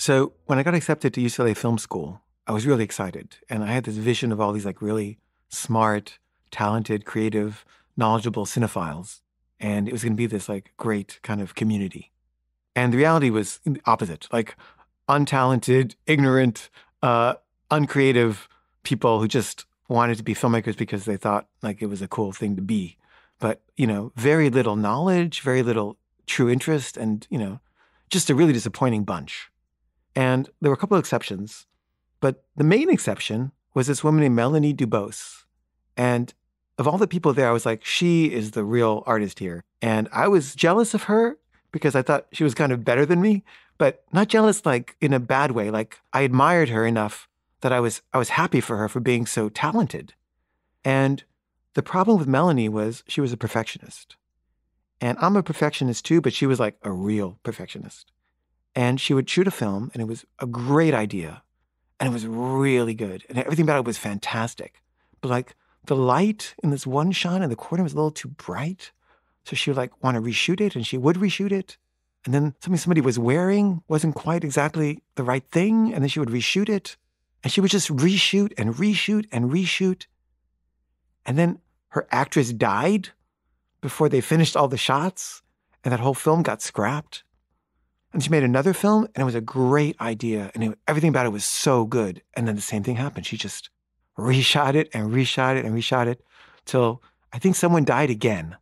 So when I got accepted to UCLA Film School, I was really excited. And I had this vision of all these like really smart, talented, creative, knowledgeable cinephiles. And it was going to be this like great kind of community. And the reality was the opposite like untalented, ignorant, uh, uncreative people who just wanted to be filmmakers because they thought like it was a cool thing to be. But, you know, very little knowledge, very little true interest, and, you know, just a really disappointing bunch. And there were a couple of exceptions, but the main exception was this woman named Melanie Dubose. And of all the people there, I was like, she is the real artist here. And I was jealous of her because I thought she was kind of better than me, but not jealous like in a bad way. Like I admired her enough that I was I was happy for her for being so talented. And the problem with Melanie was she was a perfectionist. And I'm a perfectionist too, but she was like a real perfectionist and she would shoot a film, and it was a great idea, and it was really good, and everything about it was fantastic. But like the light in this one shot in the corner was a little too bright, so she would like want to reshoot it, and she would reshoot it, and then something somebody was wearing wasn't quite exactly the right thing, and then she would reshoot it, and she would just reshoot and reshoot and reshoot, and then her actress died before they finished all the shots, and that whole film got scrapped. And she made another film, and it was a great idea, and it, everything about it was so good. And then the same thing happened. She just reshot it and reshot it and reshot it till I think someone died again.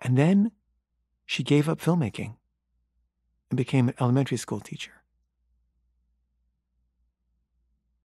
And then she gave up filmmaking and became an elementary school teacher.